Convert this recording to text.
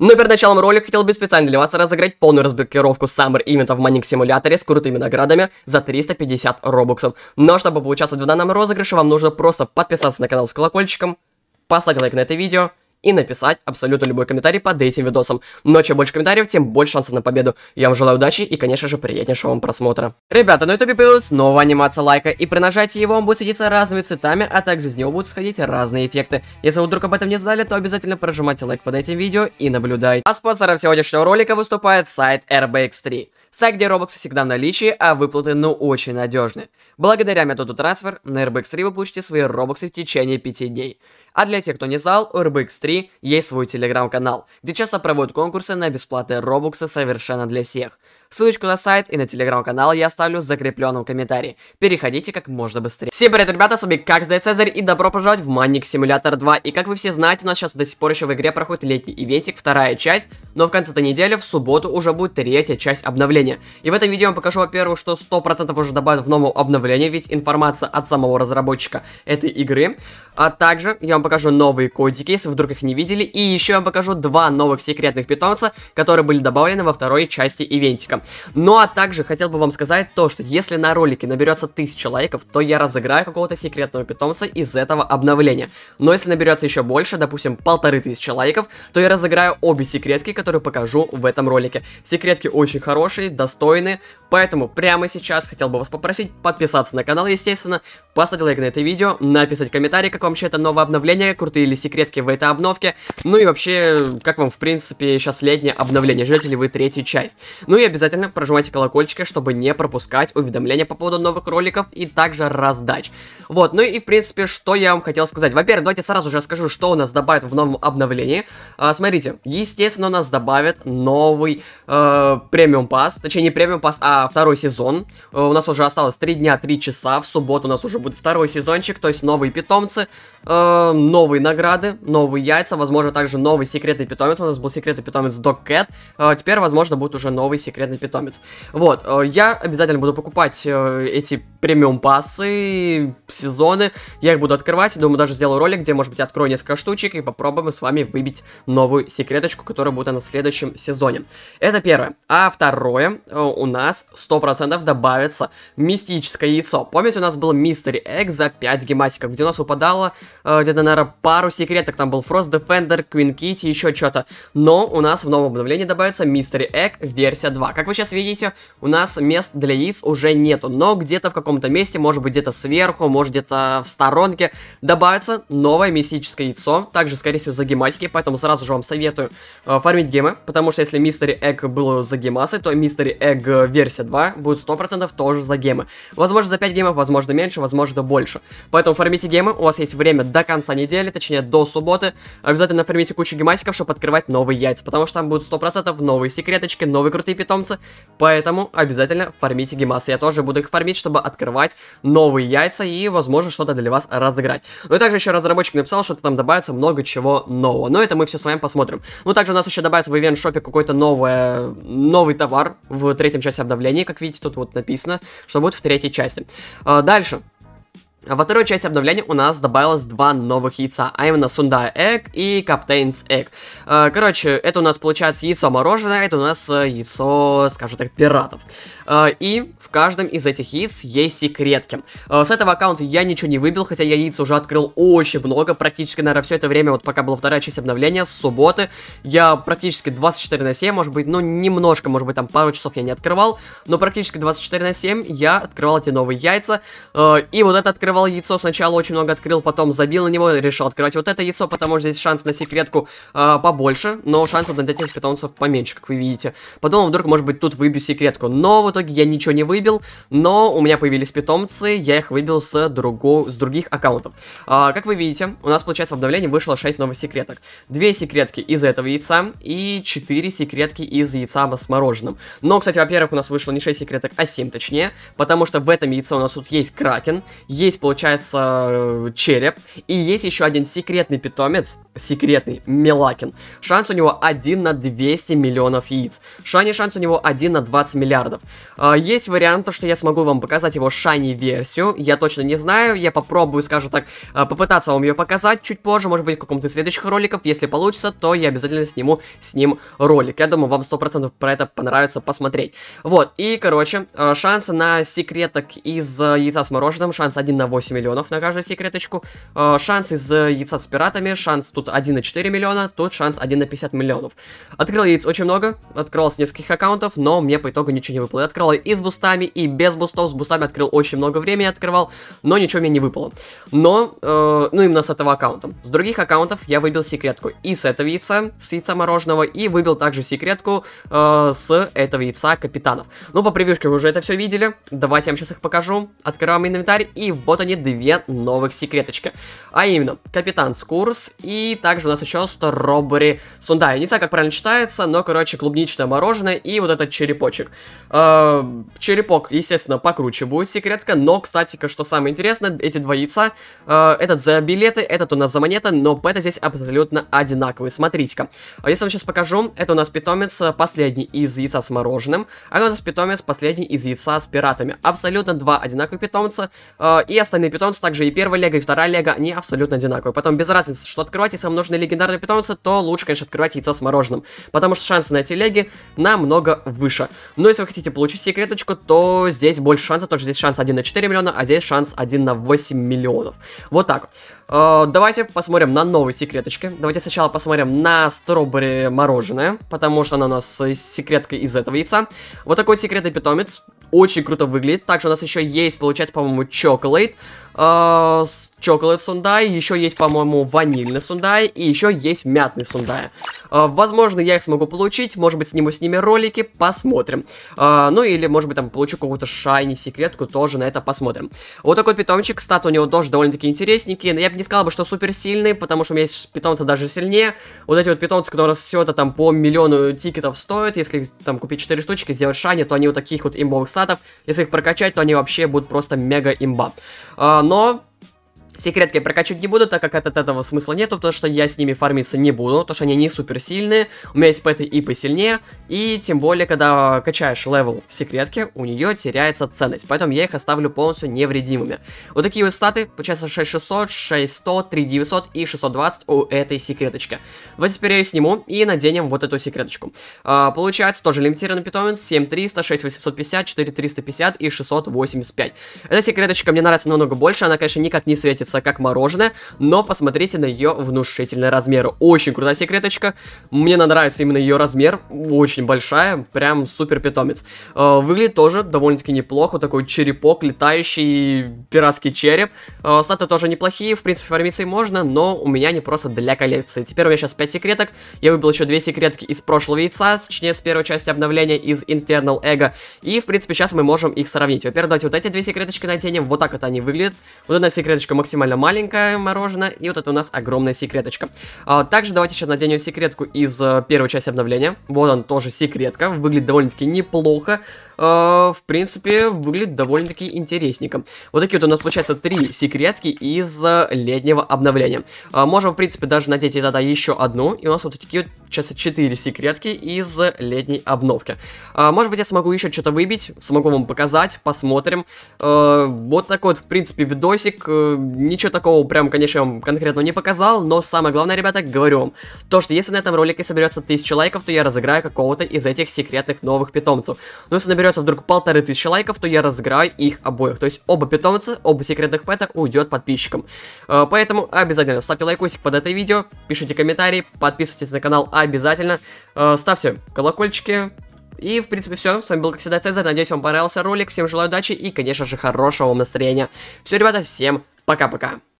Но перед началом ролика хотел бы специально для вас разыграть полную разблокировку Summer Event в Manic Simulator с крутыми наградами за 350 робоксов. Но чтобы поучаствовать в данном розыгрыше, вам нужно просто подписаться на канал с колокольчиком, поставить лайк на это видео и написать абсолютно любой комментарий под этим видосом. Но чем больше комментариев, тем больше шансов на победу. Я вам желаю удачи и, конечно же, приятнейшего вам просмотра. Ребята, на ну ютубе появилась Новая анимация лайка, и при нажатии его он будет светиться разными цветами, а также из него будут сходить разные эффекты. Если вы вдруг об этом не знали, то обязательно прожимайте лайк под этим видео и наблюдайте. А спонсором сегодняшнего ролика выступает сайт RBX3. Сайт, где робоксы всегда в наличии, а выплаты ну очень надежны. Благодаря методу трансфер на RBX3 вы получите свои робоксы в течение 5 дней. А для тех, кто не знал, у RBX3 есть свой телеграм-канал, где часто проводят конкурсы на бесплатные робоксы совершенно для всех. Ссылочку на сайт и на телеграм-канал я оставлю в закрепленном комментарии. Переходите как можно быстрее. Всем привет, ребята, с вами как Зай Цезарь и добро пожаловать в Манник Симулятор 2. И как вы все знаете, у нас сейчас до сих пор еще в игре проходит летний ивентик, вторая часть, но в конце этой недели, в субботу, уже будет третья часть обновления. И в этом видео я покажу, во-первых, что 100% уже добавят в новом обновлении, ведь информация от самого разработчика этой игры, а также я вам покажу новые кодики, если вдруг их не видели, и еще я покажу два новых секретных питомца, которые были добавлены во второй части ивентика. Ну а также хотел бы вам сказать то, что если на ролике наберется 1000 лайков, то я разыграю какого-то секретного питомца из этого обновления. Но если наберется еще больше, допустим, полторы тысячи лайков, то я разыграю обе секретки, которые покажу в этом ролике. Секретки очень хорошие, достойные, поэтому прямо сейчас хотел бы вас попросить подписаться на канал, естественно, поставить лайк на это видео, написать комментарий, как вам вообще это новое обновление, обновления, крутые ли секретки в этой обновке, ну и вообще, как вам, в принципе, сейчас летнее обновление, ждете ли вы третью часть. Ну и обязательно прожимайте колокольчик, чтобы не пропускать уведомления по поводу новых роликов и также раздач. Вот, ну и в принципе, что я вам хотел сказать. Во-первых, давайте сразу же скажу, что у нас добавят в новом обновлении. А, смотрите, естественно, у нас добавят новый э, премиум пас, точнее не премиум пас, а второй сезон. Э, у нас уже осталось 3 дня, 3 часа, в субботу у нас уже будет второй сезончик, то есть новые питомцы. Э, новые награды, новые яйца, возможно, также новый секретный питомец. У нас был секретный питомец Dog э, теперь, возможно, будет уже новый секретный питомец. Вот, э, я обязательно буду покупать э, эти премиум пассы, сезоны. Я их буду открывать. Думаю, даже сделаю ролик, где, может быть, открою несколько штучек и попробуем с вами выбить новую секреточку, которая будет на следующем сезоне. Это первое. А второе, у нас 100% добавится мистическое яйцо. Помните, у нас был мистер Egg за 5 гематиков, где у нас выпадало где-то на наверное, пару секреток. Там был Frost Defender, Queen Kitty, еще что-то. Но у нас в новом обновлении добавится Mystery Egg версия 2. Как вы сейчас видите, у нас мест для яиц уже нету. Но где-то в каком-то месте, может быть где-то сверху, может где-то в сторонке, добавится новое мистическое яйцо. Также, скорее всего, за гематики, поэтому сразу же вам советую э, фармить гемы. Потому что если Mystery Egg было за гемасы, то Mystery Egg э, версия 2 будет 100% тоже за гемы. Возможно за 5 гемов, возможно меньше, возможно больше. Поэтому фармите гемы, у вас есть время до конца недели, точнее до субботы, обязательно фармите кучу гематиков, чтобы открывать новые яйца, потому что там будут 100% новые секреточки, новые крутые питомцы, поэтому обязательно фармите гемасы. Я тоже буду их фармить, чтобы открывать новые яйца и, возможно, что-то для вас разыграть. Ну и также еще разработчик написал, что там добавится много чего нового, но ну, это мы все с вами посмотрим. Ну также у нас еще добавится в ивент-шопе какой-то новое, новый товар в третьем части обновления, как видите, тут вот написано, что будет в третьей части. А, дальше. А во второй части обновления у нас добавилось два новых яйца, а именно Сунда Egg и Каптейнс Egg. Э, короче, это у нас получается яйцо мороженое, это у нас э, яйцо, скажем так, пиратов. Э, и в каждом из этих яиц есть секретки. С этого аккаунта я ничего не выбил, хотя я яиц уже открыл очень много, практически, наверное, все это время, вот пока была вторая часть обновления, с субботы, я практически 24 на 7, может быть, ну, немножко, может быть, там пару часов я не открывал, но практически 24 на 7 я открывал эти новые яйца, и вот это открыл открывал яйцо, сначала очень много открыл, потом забил на него и решил открывать вот это яйцо, потому что здесь шанс на секретку э, побольше, но шансов на этих питомцев поменьше, как вы видите. Подумал, вдруг, может быть, тут выбью секретку, но в итоге я ничего не выбил, но у меня появились питомцы, я их выбил с, друго... с других аккаунтов. Э, как вы видите, у нас, получается, в обновлении вышло 6 новых секреток. две секретки из этого яйца и 4 секретки из яйца с мороженым. Но, кстати, во-первых, у нас вышло не 6 секреток, а 7 точнее, потому что в этом яйце у нас тут есть кракен, есть получается, череп. И есть еще один секретный питомец, секретный, Мелакин. Шанс у него 1 на 200 миллионов яиц. Шани шанс у него 1 на 20 миллиардов. А, есть вариант, что я смогу вам показать его Шани-версию. Я точно не знаю, я попробую, скажем так, а, попытаться вам ее показать чуть позже, может быть, в каком-то из следующих роликов. Если получится, то я обязательно сниму с ним ролик. Я думаю, вам 100% про это понравится посмотреть. Вот, и, короче, а, шансы на секреток из яйца с мороженым, шанс 1 на 8 миллионов на каждую секреточку. Э, шанс из яйца с пиратами, шанс тут на 1,4 миллиона, тут шанс на 1,50 миллионов. Открыл яиц очень много, открыл с нескольких аккаунтов, но мне по итогу ничего не выпало. Я открыл и с бустами, и без бустов, с бустами открыл очень много времени, открывал, но ничего мне не выпало. Но, э, ну именно с этого аккаунта. С других аккаунтов я выбил секретку и с этого яйца, с яйца мороженого, и выбил также секретку э, с этого яйца капитанов. Ну, по превьюшке вы уже это все видели, давайте я вам сейчас их покажу. Открываем инвентарь, и вот вот они, две новых секреточки. А именно, Капитан Скурс и также у нас еще Стробери Сундай. Не знаю, как правильно читается, но, короче, клубничное мороженое и вот этот черепочек. Э, черепок, естественно, покруче будет секретка, но, кстати, что самое интересное, эти два яйца, э, этот за билеты, этот у нас за монеты, но бета здесь абсолютно одинаковые. Смотрите-ка. А если вам сейчас покажу, это у нас питомец э, последний из яйца с мороженым, а это у нас питомец последний из яйца с пиратами. Абсолютно два одинаковых питомца. Э, и остальные питомцы, также и первая лего, и вторая лего, они абсолютно одинаковые. Потом без разницы, что открывать, если вам нужны легендарные питомцы, то лучше, конечно, открывать яйцо с мороженым, потому что шансы найти леги намного выше. Но если вы хотите получить секреточку, то здесь больше шансов, потому что здесь шанс 1 на 4 миллиона, а здесь шанс 1 на 8 миллионов. Вот так. Э, давайте посмотрим на новые секреточки. Давайте сначала посмотрим на стробери мороженое, потому что она у нас секретка из этого яйца. Вот такой секретный питомец, очень круто выглядит. Также у нас еще есть, получается, по-моему, чоколад. Э, чоколад сундай, еще есть, по-моему, ванильный сундай и еще есть мятный сундай. А, возможно, я их смогу получить, может быть, сниму с ними ролики, посмотрим. А, ну или, может быть, там получу какую-то шайни секретку, тоже на это посмотрим. Вот такой питомчик, стат у него тоже довольно-таки интересненький, но я бы не сказал бы, что супер сильный, потому что у меня есть питомцы даже сильнее. Вот эти вот питомцы, которые все это там по миллиону тикетов стоят, если там купить 4 штучки, сделать шайни, то они вот таких вот имбовых статов. Если их прокачать, то они вообще будут просто мега имба. А, но Секретки я прокачивать не буду, так как от этого смысла нету, потому что я с ними фармиться не буду, потому что они не супер сильные, у меня есть пэты и посильнее, и тем более, когда качаешь левел секретки, у нее теряется ценность, поэтому я их оставлю полностью невредимыми. Вот такие вот статы, получается 6600, 6100, 3900 и 620 у этой секреточки. Вот теперь я ее сниму и наденем вот эту секреточку. А, получается тоже лимитированный питомец, 7300, 6850, 4350 и 685. Эта секреточка мне нравится намного больше, она, конечно, никак не светится выглядится как мороженое, но посмотрите на ее внушительный размер. Очень крутая секреточка, мне нравится именно ее размер, очень большая, прям супер питомец. Э, выглядит тоже довольно-таки неплохо, такой черепок, летающий пиратский череп. Э, Статы тоже неплохие, в принципе, фармиться и можно, но у меня не просто для коллекции. Теперь у меня сейчас 5 секреток, я выбил еще 2 секретки из прошлого яйца, точнее, с первой части обновления из Infernal Ego, и, в принципе, сейчас мы можем их сравнить. Во-первых, давайте вот эти две секреточки наденем, вот так это они выглядят. Вот одна секреточка максимально максимально маленькое мороженое, и вот это у нас огромная секреточка. А, также давайте сейчас наденем секретку из э, первой части обновления. Вот он тоже секретка, выглядит довольно-таки неплохо. Э, в принципе, выглядит довольно-таки интересненько. Вот такие вот у нас получается три секретки из э, летнего обновления. Э, можем, в принципе, даже надеть и тогда еще одну, и у нас вот такие вот, получается, четыре секретки из летней обновки. может быть, я смогу еще что-то выбить, смогу вам показать, посмотрим. вот такой вот, в принципе, видосик. ничего такого прям, конечно, конкретно не показал, но самое главное, ребята, говорю вам, то, что если на этом ролике соберется тысяча лайков, то я разыграю какого-то из этих секретных новых питомцев. Но ну, если наберется наберется вдруг полторы тысячи лайков, то я разыграю их обоих. То есть оба питомца, оба секретных пэта уйдет подписчикам. Э, поэтому обязательно ставьте лайкосик под это видео, пишите комментарии, подписывайтесь на канал обязательно, э, ставьте колокольчики. И, в принципе, все. С вами был, как всегда, Цезарь. Надеюсь, вам понравился ролик. Всем желаю удачи и, конечно же, хорошего вам настроения. Все, ребята, всем пока-пока.